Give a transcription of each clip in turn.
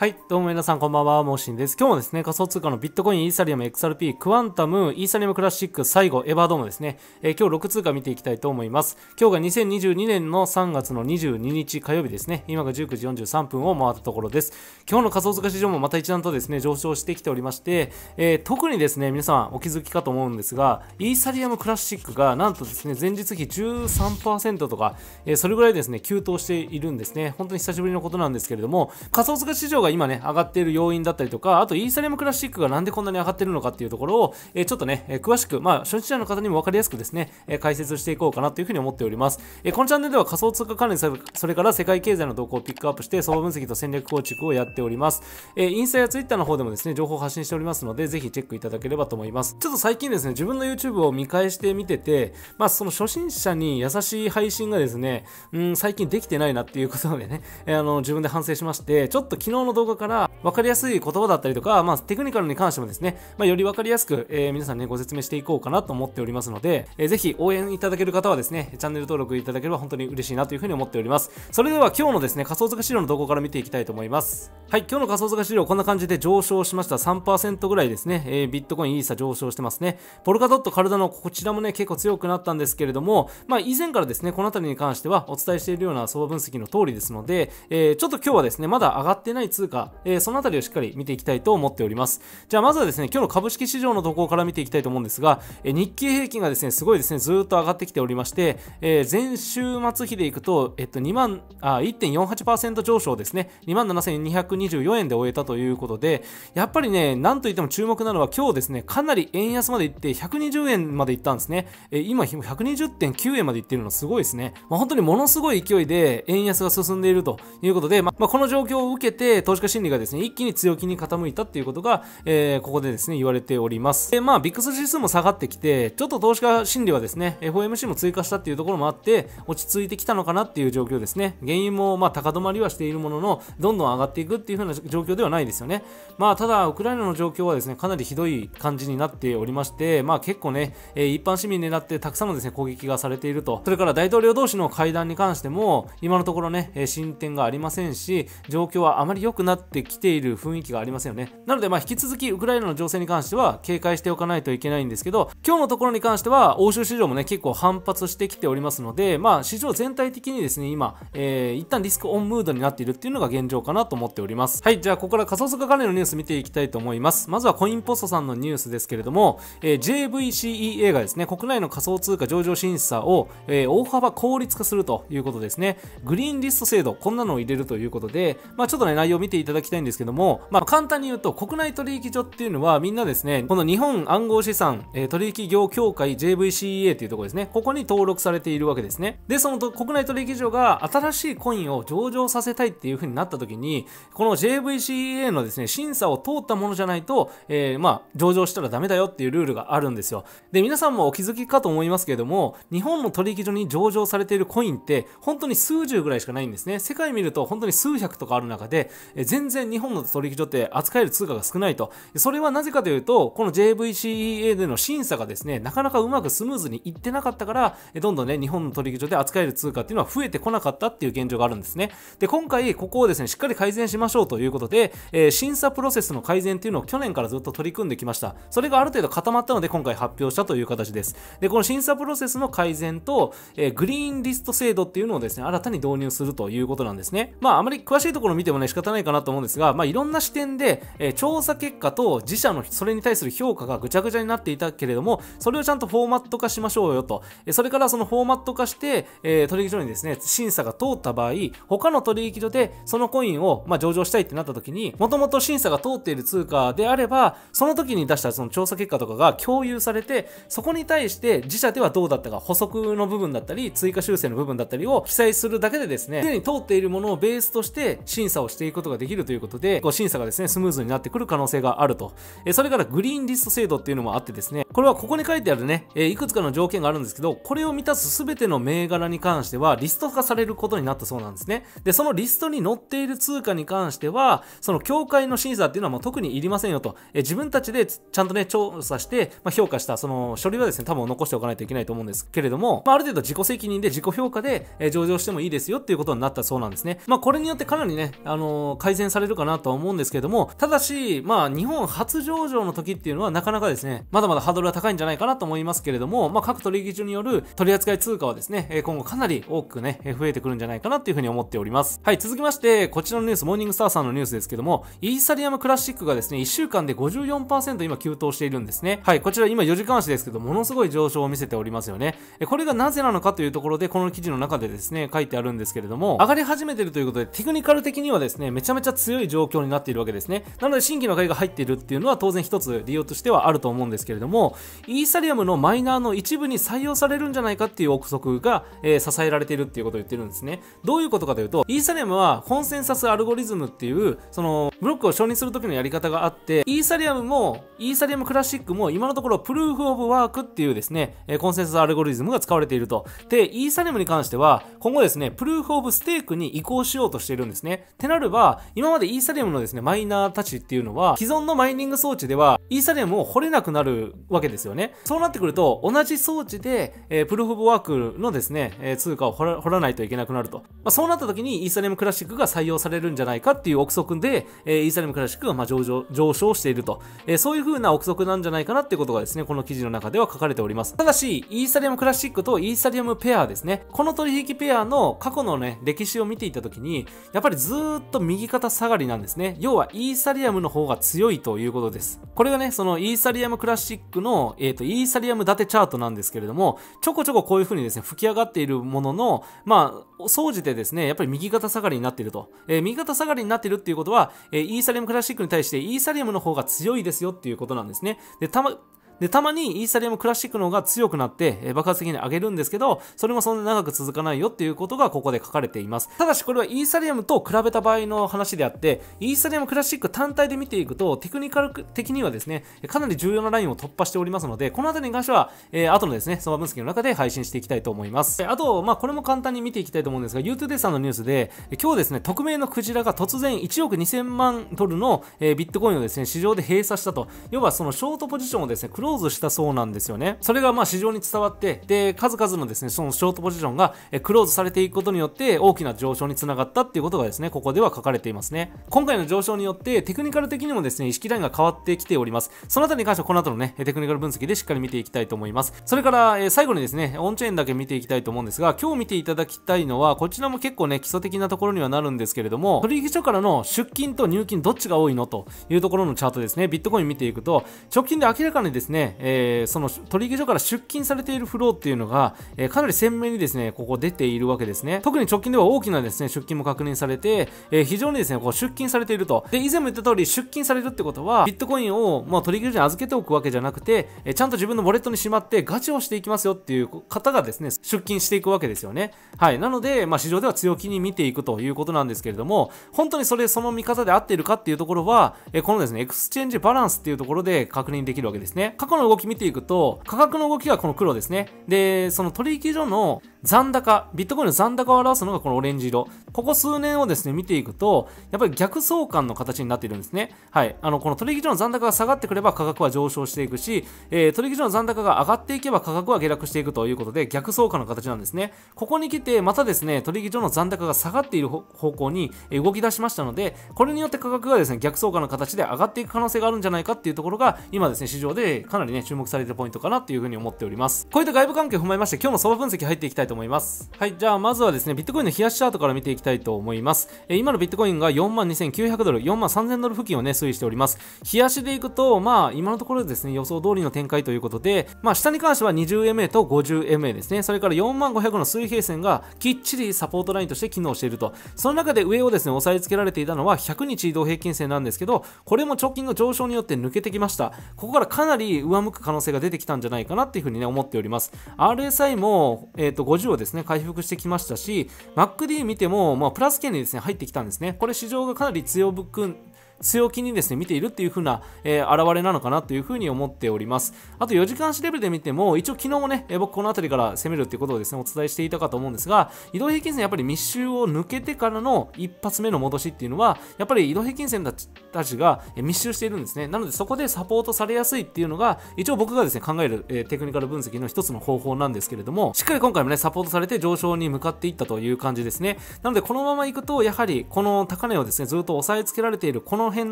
はい、どうも皆さんこんばんは、モーシンです。今日もですね、仮想通貨のビットコイン、イーサリアム、XRP、クワンタム、イーサリアムクラシック、最後、エバードームですね、えー、今日6通貨見ていきたいと思います。今日が2022年の3月の22日火曜日ですね、今が19時43分を回ったところです。今日の仮想通貨市場もまた一段とですね、上昇してきておりまして、えー、特にですね、皆さんお気づきかと思うんですが、イーサリアムクラシックがなんとですね、前日比13%とか、えー、それぐらいですね、急騰しているんですね。本当に久しぶりのことなんですけれども、仮想通貨市場が今ね、上がっている要因だったりとか、あとイーサリアムクラシックがなんでこんなに上がってるのかっていうところを、えちょっとね、え詳しく、まあ、初心者の方にも分かりやすくですね、え解説していこうかなというふうに思っております。えこのチャンネルでは仮想通貨関連、それから世界経済の動向をピックアップして、相場分析と戦略構築をやっております。えインスタやツイッターの方でもですね、情報を発信しておりますので、ぜひチェックいただければと思います。ちょっと最近ですね、自分の YouTube を見返してみてて、まあ、その初心者に優しい配信がですね、うん、最近できてないなっていうことでね、えあの、自分で反省しまして、ちょっと昨日の動動画から分かりやすい言葉だったりとか、まあ、テクニカルに関してもですね、まあ、より分かりやすく、えー、皆さんね、ご説明していこうかなと思っておりますので、えー、ぜひ応援いただける方はですね、チャンネル登録いただければ本当に嬉しいなというふうに思っております。それでは今日のですね、仮想通貨資料の動画から見ていきたいと思います。はい、今日の仮想通貨資料こんな感じで上昇しました。3%ぐらいですね、えー、ビットコイン、イーサ上昇してますね。ポルカドット、カルダのこちらもね、結構強くなったんですけれども、まあ以前からですね、この辺りに関してはお伝えしているような相場分析の通りですので、えー、ちょっと今日はですね、まだ上がってない通貨えー、そのあたりをしっかり見ていきたいと思っております。じゃあまずはですね、今日の株式市場の動向から見ていきたいと思うんですが、えー、日経平均がですね、すごいですね、ずっと上がってきておりまして、えー、前週末比でいくと、えっと、2万、あ、1.48%上昇ですね、27,224円で終えたということで、やっぱりね、なんといっても注目なのは今日ですね、かなり円安までいって120円までいったんですね。えー、今、120.9円までいってるのすごいですね。まあ、本当にものすごい勢いで円安が進んでいるということで、まあ、この状況を受けて、投資家心理がですね、一気に強気に傾いたっていうことが、えー、ここでですね、言われております。で、まあ、ビッグス指数も下がってきて、ちょっと投資家心理はですね、FOMC も追加したっていうところもあって、落ち着いてきたのかなっていう状況ですね。原因もまあ、高止まりはしているものの、どんどん上がっていくっていう風な状況ではないですよね。まあ、ただ、ウクライナの状況はですね、かなりひどい感じになっておりまして、まあ、結構ね、えー、一般市民狙ってたくさんのですね、攻撃がされていると。それから大統領同士の会談に関しても、今のところね、進展がありませんし、状況はあまり良くくなってきている雰囲気がありますよね。なので、まあ、引き続きウクライナの情勢に関しては警戒しておかないといけないんですけど、今日のところに関しては欧州市場もね、結構反発してきておりますので、まあ、市場全体的にですね、今、えー、一旦リスクオンムードになっているっていうのが現状かなと思っております。はい、じゃあ、ここから仮想通貨関連のニュース見ていきたいと思います。まずはコインポストさんのニュースですけれども、えー、JVCEA がですね、国内の仮想通貨上場審査を、えー、大幅効率化するということですね。グリーンリスト制度、こんなのを入れるということで、まあ、ちょっとね、内容見ていただきたいんですけども、まあ、簡単に言うと、国内取引所っていうのは、みんなですね、この日本暗号資産、えー、取引業協会 JVCEA っていうところですね、ここに登録されているわけですね。で、そのと国内取引所が新しいコインを上場させたいっていう風になった時に、この JVCEA のですね、審査を通ったものじゃないと、えー、まあ、上場したらダメだよっていうルールがあるんですよ。で、皆さんもお気づきかと思いますけれども、日本の取引所に上場されているコインって、本当に数十ぐらいしかないんですね。世界見ると本当に数百とかある中で、全然日本の取引所って扱える通貨が少ないと。それはなぜかというと、この JVCA での審査がですね、なかなかうまくスムーズにいってなかったから、どんどんね、日本の取引所で扱える通貨っていうのは増えてこなかったっていう現状があるんですね。で、今回、ここをですね、しっかり改善しましょうということで、えー、審査プロセスの改善っていうのを去年からずっと取り組んできました。それがある程度固まったので、今回発表したという形です。で、この審査プロセスの改善と、えー、グリーンリスト制度っていうのをですね、新たに導入するということなんですね。まあ、あまり詳しいところ見てもね、仕方ないかかなと思うんですが、まあ、いろんな視点で、え調査結果と自社のそれに対する評価がぐちゃぐちゃになっていたけれども、それをちゃんとフォーマット化しましょうよと。えそれからそのフォーマット化して、え取引所にですね、審査が通った場合、他の取引所でそのコインを、ま上場したいってなった時に、もともと審査が通っている通貨であれば、その時に出したその調査結果とかが共有されて、そこに対して自社ではどうだったか、補足の部分だったり、追加修正の部分だったりを記載するだけでですね、既に通っているものをベースとして審査をしていくことができるということで、こう審査がですね、スムーズになってくる可能性があると。えそれからグリーンリスト制度っていうのもあってですね、これはここに書いてあるね、えいくつかの条件があるんですけど、これを満たす全ての銘柄に関しては、リスト化されることになったそうなんですね。で、そのリストに載っている通貨に関しては、その協会の審査っていうのはもう特にいりませんよと、え自分たちでちゃんとね、調査して、まあ、評価した、その書類はですね、多分残しておかないといけないと思うんですけれども、まあ、ある程度自己責任で自己評価で、え上場してもいいですよっていうことになったそうなんですね。まあ、これによってかなりね、あのー改善されるかなとは思うんですけども、ただし、まあ、日本初上場の時っていうのはなかなかですね、まだまだハードルは高いんじゃないかなと思いますけれども、まあ、各取引所による取扱通貨はですね、今後かなり多くね、増えてくるんじゃないかなっていうふうに思っております。はい、続きまして、こちらのニュース、モーニングスターさんのニュースですけども、イーサリアムクラシックがですね、1週間で54%今急騰しているんですね。はい、こちら今4時間足ですけど、ものすごい上昇を見せておりますよね。これがなぜなのかというところで、この記事の中でですね、書いてあるんですけれども、上がり始めてるということで、テクニカル的にはですね、めちゃめちゃめちゃ強い状況になっているわけですね。なので新規の買いが入っているっていうのは当然一つ理由としてはあると思うんですけれども、イーサリアムのマイナーの一部に採用されるんじゃないかっていう憶測が、えー、支えられているっていうことを言ってるんですね。どういうことかというと、イーサリアムはコンセンサスアルゴリズムっていう、そのブロックを承認する時のやり方があって、イーサリアムも、イーサリアムクラシックも今のところプルーフオブワークっていうですね、コンセンサスアルゴリズムが使われていると。で、イーサリアムに関しては、今後ですね、プルーフオブステークに移行しようとしているんですね。ってなれば、今までイーサリアムのですね、マイナーたちっていうのは、既存のマイニング装置では、イーサリアムを掘れなくなるわけですよね。そうなってくると、同じ装置で、えー、プルーフ・オブ・ワークのですね、えー、通貨を掘らないといけなくなると。まあ、そうなった時に、イーサリアムクラシックが採用されるんじゃないかっていう憶測で、えー、イーサリアムクラシックがま上上上昇していると、えー、そういう風な憶測なんじゃないかなってことがですね、この記事の中では書かれております。ただし、イーサリアムクラシックとイーサリアムペアですね、この取引ペアの過去のね、歴史を見ていた時に、やっぱりずっと右方下がりなんですね。要はイーサリアムの方が強いということです。これがね、そのイーサリアムクラシックの、えっ、ー、と、イーサリアム建てチャートなんですけれども、ちょこちょここういう風にですね、吹き上がっているものの、まあ、総じてですね、やっぱり右肩下がりになっていると。えー、右肩下がりになっているっていうことは、えー、イーサリアムクラシックに対してイーサリアムの方が強いですよっていうことなんですね。で、たま、で、たまにイーサリアムクラシックの方が強くなって、え爆発的に上げるんですけど、それもそんな長く続かないよっていうことがここで書かれています。ただしこれはイーサリアムと比べた場合の話であって、イーサリアムクラシック単体で見ていくと、テクニカル的にはですね、かなり重要なラインを突破しておりますので、この辺りに関しては、えー、後のですね、相場分析の中で配信していきたいと思います。あと、まあ、これも簡単に見ていきたいと思うんですが、U2D さんのニュースで、今日ですね、匿名のクジラが突然1億2000万ドルの、えー、ビットコインをですね、市場で閉鎖したと。要はそのショートポジションをですね、クロローズしたそうなんですよね。それがまあ市場に伝わって、で、数々のですね、そのショートポジションがクローズされていくことによって大きな上昇につながったっていうことがですね、ここでは書かれていますね。今回の上昇によってテクニカル的にもですね、意識ラインが変わってきております。そのあたりに関してはこの後のね、テクニカル分析でしっかり見ていきたいと思います。それから、え最後にですね、オンチェーンだけ見ていきたいと思うんですが、今日見ていただきたいのは、こちらも結構ね、基礎的なところにはなるんですけれども、取引所からの出金と入金どっちが多いのというところのチャートですね、ビットコイン見ていくと、直近で明らかにですね、ね、えー、その取引所から出金されているフローっていうのが、えー、かなり鮮明にですね、ここ出ているわけですね。特に直近では大きなですね、出金も確認されて、えー、非常にですね、こう出金されていると。で、以前も言った通り、出金されるってことは、ビットコインを、もう取引所に預けておくわけじゃなくて、えちゃんと自分のウォレットにしまって、ガチをしていきますよっていう方がですね、出金していくわけですよね。はい。なので、まあ、市場では強気に見ていくということなんですけれども、本当にそれ、その見方で合っているかっていうところは、えこのですね、エクスチェンジバランスっていうところで確認できるわけですね。過去の動き見ていくと、価格の動きがこの黒ですね。で、その取引所の残高、ビットコインの残高を表すのがこのオレンジ色。ここ数年をですね、見ていくと、やっぱり逆相関の形になっているんですね。はい。あの、この取引所の残高が下がってくれば価格は上昇していくし、えー、取引所の残高が上がっていけば価格は下落していくということで、逆相関の形なんですね。ここに来て、またですね、取引所の残高が下がっている方向に動き出しましたので、これによって価格がですね、逆相関の形で上がっていく可能性があるんじゃないかっていうところが、今ですね、市場でかなりね、注目されてるポイントかなっていうふうに思っております。こういった外部関係を踏まえまして、今日の相場分析入っていきたいと思います。はい、じゃあまずはですね、ビットコインの冷やしチャートから見ていきたいと思います。えー、今のビットコインが42,900ドル、43,000ドル付近をね、推移しております。冷やしでいくと、まあ、今のところですね、予想通りの展開ということで、まあ、下に関しては 20MA と 50MA ですね、それから45,000の水平線がきっちりサポートラインとして機能していると。その中で上をですね、押さえつけられていたのは100日移動平均線なんですけど、これも直近の上昇によって抜けてきました。ここからかなり上向く可能性が出てきたんじゃないかなっていうふうにね思っております RSI も、えー、と50をですね回復してきましたし MacD 見ても、まあ、プラス圏にですね入ってきたんですねこれ市場がかなり強く強気にですね、見ているっていう風な、えー、現れなのかなという風に思っております。あと4時間足レベルで見ても、一応昨日もね、えー、僕この辺りから攻めるっていうことをですね、お伝えしていたかと思うんですが、移動平均線やっぱり密集を抜けてからの一発目の戻しっていうのは、やっぱり移動平均線たちたちが密集しているんですね。なのでそこでサポートされやすいっていうのが、一応僕がですね、考える、えー、テクニカル分析の一つの方法なんですけれども、しっかり今回もね、サポートされて上昇に向かっていったという感じですね。なのでこのまま行くと、やはりこの高値をですね、ずっと押さえつけられているこのの辺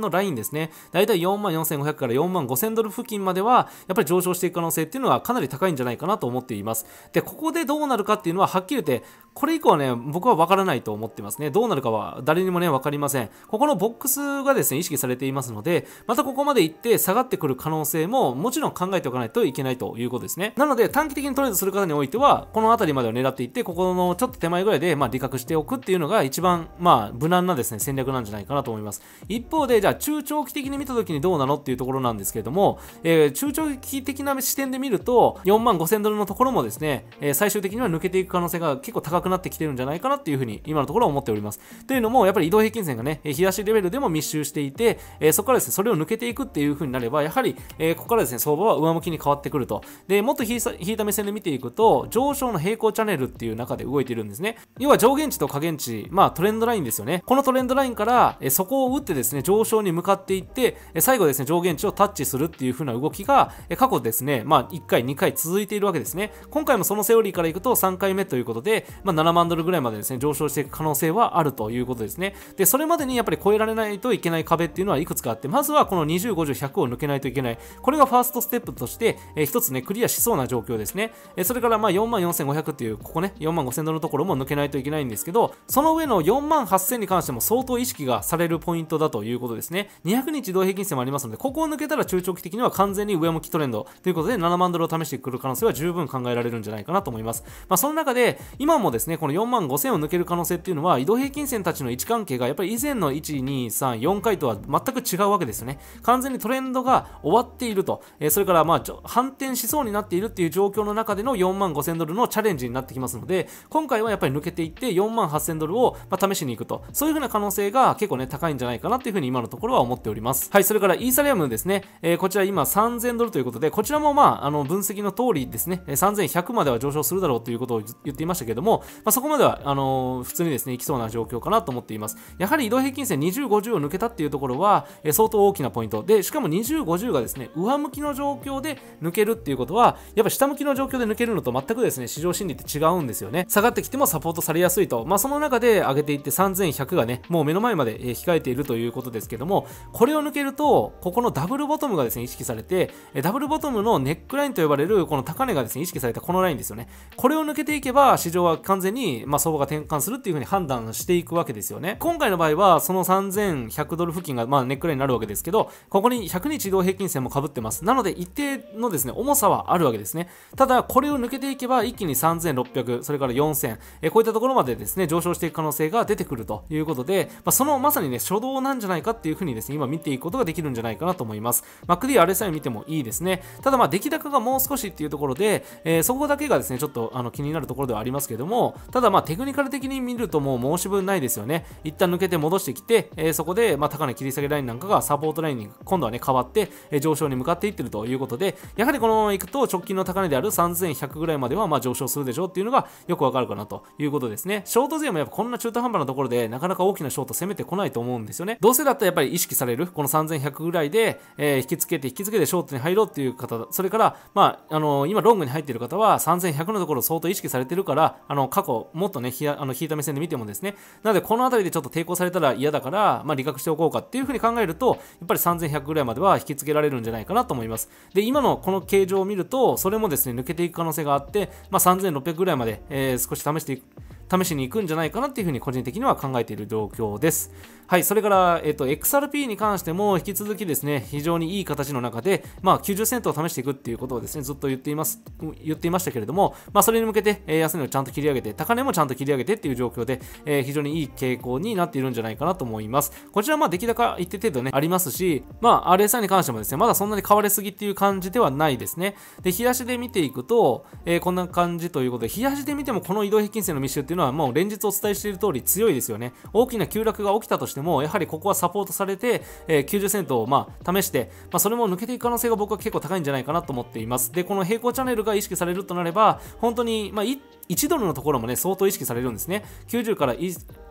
のラインですね、たい4万4500から4万5000ドル付近までは、やっぱり上昇していく可能性っていうのはかなり高いんじゃないかなと思っています。で、ここでどうなるかっていうのははっきり言って、これ以降はね、僕は分からないと思ってますね。どうなるかは誰にもね、分かりません。ここのボックスがですね、意識されていますので、またここまで行って下がってくる可能性ももちろん考えておかないといけないということですね。なので、短期的にトレードする方においては、この辺りまでを狙っていって、ここのちょっと手前ぐらいで、まあ、利確しておくっていうのが一番、まあ、無難なですね、戦略なんじゃないかなと思います。一方で、じゃあ中長期的に見た時にどうなのっていうところなんですけれども、えー、中長期的な視点で見ると、4万5000ドルのところもですね、えー、最終的には抜けていく可能性が結構高くなってきてるんじゃないかなっていうふうに、今のところは思っております。というのも、やっぱり移動平均線がね、日足レベルでも密集していて、えー、そこからですね、それを抜けていくっていうふうになれば、やはり、えここからですね、相場は上向きに変わってくると。で、もっと引いた目線で見ていくと、上昇の平行チャンネルっていう中で動いているんですね。要は上限値と下限値、まあトレンドラインですよね。このトレンドラインから、えそこを打ってですね、上昇に向かっていって、最後ですね、上限値をタッチするっていう風な動きが、過去ですね、まあ、1回、2回続いているわけですね。今回もそのセオリーからいくと3回目ということで、まあ、7万ドルぐらいまでですね、上昇していく可能性はあるということですね。で、それまでにやっぱり超えられないといけない壁っていうのはいくつかあって、まずはこの20、50、100を抜けないといけない。これがファーストステップとして、え一つね、クリアしそうな状況ですね。えそれからまあ4万4500っていう、ここね、4万5000ドルのところも抜けないといけないんですけど、その上の4万8000に関しても相当意識がされるポイントだといういうことですね。200日移動平均線もありますので、ここを抜けたら中長期的には完全に上向きトレンドということで、7万ドルを試してくる可能性は十分考えられるんじゃないかなと思います。まあ、その中で、今もですね、この4万5000を抜ける可能性っていうのは、移動平均線たちの位置関係がやっぱり以前の1、2、3、4回とは全く違うわけですよね。完全にトレンドが終わっていると、えー、それからまあ反転しそうになっているっていう状況の中での4万5000ドルのチャレンジになってきますので、今回はやっぱり抜けていって4万8000ドルをま試しに行くと、そういうふうな可能性が結構ね、高いんじゃないかなっていうふうに今のところは思っております。はい、それからイーサリアムですね、えー、こちら今3000ドルということで、こちらもまあ、あの分析の通りですね、3100までは上昇するだろうということを言っていましたけども、まあ、そこまでは、あのー、普通にですね、いきそうな状況かなと思っています。やはり移動平均線20、50を抜けたっていうところは、えー、相当大きなポイント。で、しかも20、50がですね、上向きの状況で抜けるっていうことは、やっぱ下向きの状況で抜けるのと全くですね、市場心理って違うんですよね。下がってきてもサポートされやすいと。まあ、その中で上げていって3100がね、もう目の前まで控えているということでですけどもこれを抜けるとここのダブルボトムがですね意識されてダブルボトムのネックラインと呼ばれるこの高値がですね意識されたこのラインですよねこれを抜けていけば市場は完全に、まあ、相場が転換するっていうふうに判断していくわけですよね今回の場合はその3100ドル付近が、まあ、ネックラインになるわけですけどここに100日移動平均線もかぶってますなので一定のですね重さはあるわけですねただこれを抜けていけば一気に3600それから4000えこういったところまでですね上昇していく可能性が出てくるということで、まあ、そのまさにね初動なんじゃないかかっていうふうにですね、今見ていくことができるんじゃないかなと思います。m ク c d あれさえ見てもいいですね。ただまあ出来高がもう少しっていうところで、えー、そこだけがですね、ちょっとあの気になるところではありますけども、ただまあテクニカル的に見るともう申し分ないですよね。一旦抜けて戻してきて、えー、そこでま高値切り下げラインなんかがサポートラインに今度はね、変わって、え上昇に向かっていってるということで、やはりこのままいくと直近の高値である3100ぐらいまではま上昇するでしょうっていうのがよくわかるかなということですね。ショート勢もやっぱこんな中途半端なところでなかなか大きなショート攻めてこないと思うんですよね。どうせだとやっぱり意識される、この3100ぐらいで、えー、引きつけて、引きつけてショートに入ろうっていう方、それから、まあ、あのー、今ロングに入っている方は3100のところ相当意識されてるから、あの、過去、もっとね、ひあの引いた目線で見てもですね、なのでこの辺りでちょっと抵抗されたら嫌だから、まあ、理覚しておこうかっていうふうに考えると、やっぱり3100ぐらいまでは引きつけられるんじゃないかなと思います。で、今のこの形状を見ると、それもですね、抜けていく可能性があって、まあ、3600ぐらいまで、えー、少し試していく。試しに行くんじゃないかなっていうふうに個人的には考えている状況です。はい、それから、えっと、XRP に関しても引き続きですね、非常にいい形の中で、まあ、90セントを試していくっていうことをですね、ずっと言っています、言っていましたけれども、まあ、それに向けて、え安値をちゃんと切り上げて、高値もちゃんと切り上げてっていう状況で、えー、非常にいい傾向になっているんじゃないかなと思います。こちら、まあ、出来高一定程度ね、ありますし、まあ、RSI に関してもですね、まだそんなに買われすぎっていう感じではないですね。で、冷やしで見ていくと、えー、こんな感じということで、冷やしで見てもこの移動平均線の密集っていうのはのはもう連日お伝えしている通り強いですよね大きな急落が起きたとしてもやはりここはサポートされて、えー、90セントをまあ試して、まあ、それも抜けていく可能性が僕は結構高いんじゃないかなと思っていますでこの平行チャンネルが意識されるとなれば本当にまあ1ドルのところもね相当意識されるんですね90から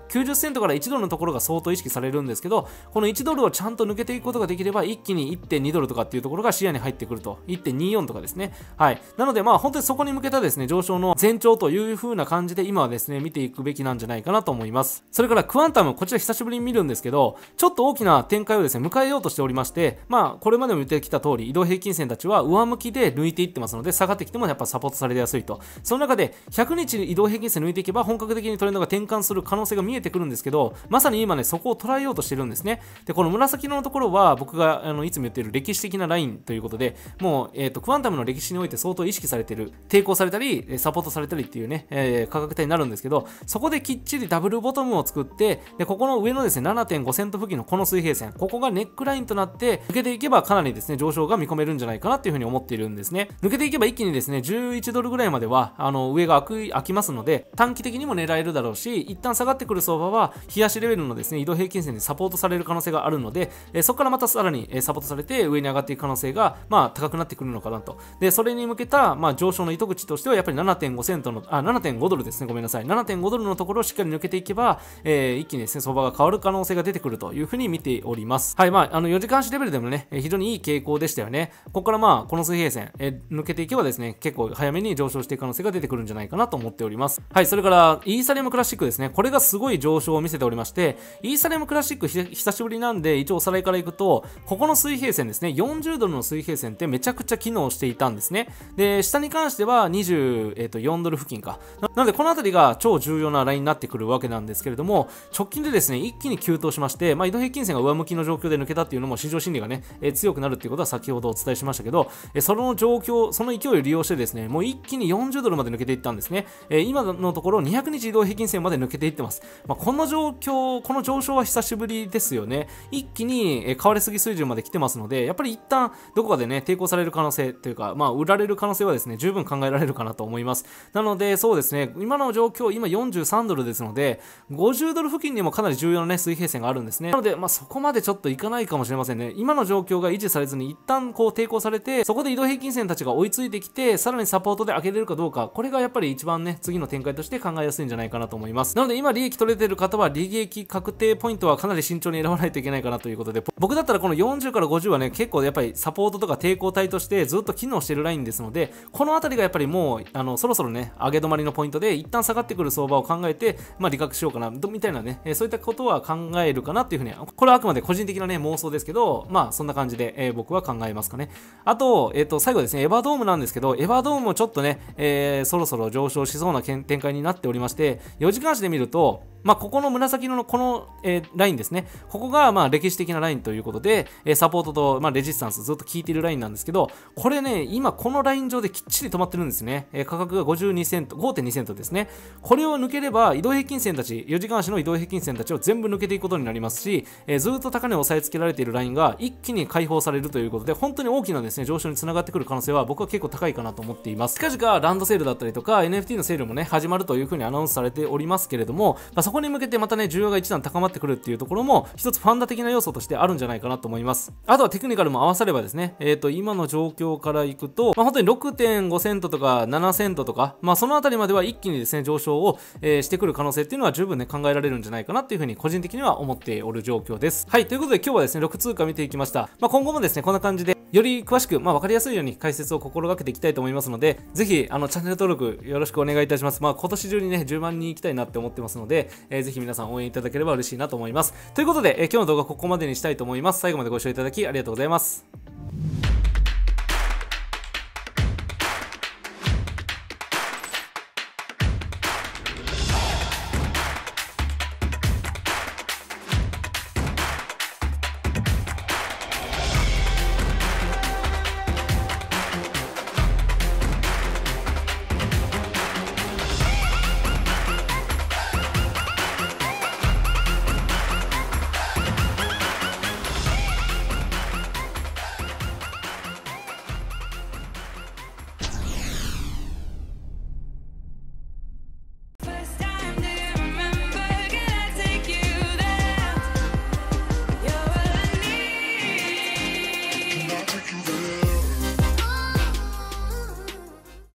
90セントから1ドルのところが相当意識されるんですけど、この1ドルをちゃんと抜けていくことができれば、一気に1.2ドルとかっていうところが視野に入ってくると。1.24とかですね。はい。なので、まあ本当にそこに向けたですね、上昇の前兆という風な感じで、今はですね、見ていくべきなんじゃないかなと思います。それからクアンタム、こちら久しぶりに見るんですけど、ちょっと大きな展開をですね、迎えようとしておりまして、まあこれまでも言ってきた通り、移動平均線たちは上向きで抜いていってますので、下がってきてもやっぱサポートされやすいと。その中で、100日移動平均線抜いていけば、本格的にトレンドが転換する可能性が見ええてくるんですけど、まさに今ね、そこを捉えようとしてるんですね。で、この紫色のところは、僕があのいつも言ってる歴史的なラインということで、もう、えっ、ー、と、クワンタムの歴史において相当意識されてる、抵抗されたり、サポートされたりっていうね、えー、価格帯になるんですけど、そこできっちりダブルボトムを作って、で、ここの上のですね、7.5セント付近のこの水平線、ここがネックラインとなって、抜けていけばかなりですね、上昇が見込めるんじゃないかなっていうふうに思っているんですね。抜けていけば一気にですね、11ドルぐらいまでは、あの、上が開きますので、短期的にも狙えるだろうし、一旦下がってくる相場は、冷やしレベルのですね、移動平均線でサポートされる可能性があるので、えそこからまたさらにサポートされて上に上がっていく可能性が、まあ、高くなってくるのかなと。で、それに向けた、まあ、上昇の糸口としては、やっぱり7.5セントの、あ、7.5ドルですね、ごめんなさい。7.5ドルのところをしっかり抜けていけば、えー、一気にですね、相場が変わる可能性が出てくるというふうに見ております。はい、まあ、あの、4時間足レベルでもね、非常にいい傾向でしたよね。ここからまあ、この水平線、え抜けていけばですね、結構早めに上昇していく可能性が出てくるんじゃないかなと思っております。はい、それから、イーサリアムクラシックですね。これがすごいい上昇を見せておりまして、イーサアムクラシック久しぶりなんで、一応おさらいからいくと、ここの水平線ですね、40ドルの水平線ってめちゃくちゃ機能していたんですね。で、下に関しては24ドル付近か。なので、この辺りが超重要なラインになってくるわけなんですけれども、直近でですね、一気に急騰しまして、まあ、移動平均線が上向きの状況で抜けたっていうのも市場心理がね、え強くなるっていうことは先ほどお伝えしましたけど、えその状況、その勢いを利用してですね、もう一気に40ドルまで抜けていったんですね。え今のところ200日移動平均線まで抜けていってます。まあ、この状況、この上昇は久しぶりですよね。一気に買われすぎ水準まで来てますので、やっぱり一旦どこかでね、抵抗される可能性というか、まあ、売られる可能性はですね、十分考えられるかなと思います。なので、そうですね、今の状況、今43ドルですので、50ドル付近にもかなり重要なね、水平線があるんですね。なので、まあ、そこまでちょっといかないかもしれませんね。今の状況が維持されずに、一旦こう抵抗されて、そこで移動平均線たちが追いついてきて、さらにサポートで上げれるかどうか、これがやっぱり一番ね、次の展開として考えやすいんじゃないかなと思います。なので、今利益取れてる方は利益確定ポイントはかなり慎重に選ばないといけないかなということで、僕だったらこの40から50はね、結構やっぱりサポートとか抵抗体としてずっと機能してるラインですので、この辺りがやっぱりもう、あの、そろそろね、上げ止まりのポイントで、一旦下がってくる相場を考えて、まあ、利確しようかな、みたいなね、えそういったことは考えるかなっていうふうに、これはあくまで個人的なね、妄想ですけど、まあ、そんな感じで、え僕は考えますかね。あと、えっ、と、最後ですね、エヴァドームなんですけど、エヴァドームもちょっとね、えー、そろそろ上昇しそうな展開になっておりまして、4時間足で見ると、まあ、ここの紫色のこの、えー、ラインですね、ここがまあ歴史的なラインということで、えー、サポートと、まあ、レジスタンスずっと効いているラインなんですけど、これね、今このライン上できっちり止まってるんですね。えー、価格が52セント、5.2セントですね。これを抜ければ、移動平均線たち、4時間足の移動平均線たちを全部抜けていくことになりますし、えずっと高値を押さえつけられているラインが一気に解放されるということで、本当に大きなですね上昇につながってくる可能性は僕は結構高いかなと思っています。近々ランドセールだったりとか、NFT のセールもね、始まるというふうにアナウンスされておりますけれども、まあそこに向けてまたね、需要が一段高まってくるっていうところも、一つファンダ的な要素としてあるんじゃないかなと思います。あとはテクニカルも合わさればですね、えっ、ー、と、今の状況からいくと、まあ、本当に6.5セントとか7セントとか、まあ、そのあたりまでは一気にですね、上昇を、えー、してくる可能性っていうのは十分ね、考えられるんじゃないかなっていうふうに個人的には思っておる状況です。はい、ということで今日はですね、6通貨見ていきました。まあ、今後もですね、こんな感じで、より詳しく、まあ、分かりやすいように解説を心がけていきたいと思いますので、ぜひ、あの、チャンネル登録よろしくお願いいたします。まあ、今年中にね、10万人行きたいなって思ってますので、えー、ぜひ皆さん応援いただければ嬉しいなと思います。ということで、えー、今日の動画はここまでにしたいと思います。最後までご視聴いただきありがとうございます。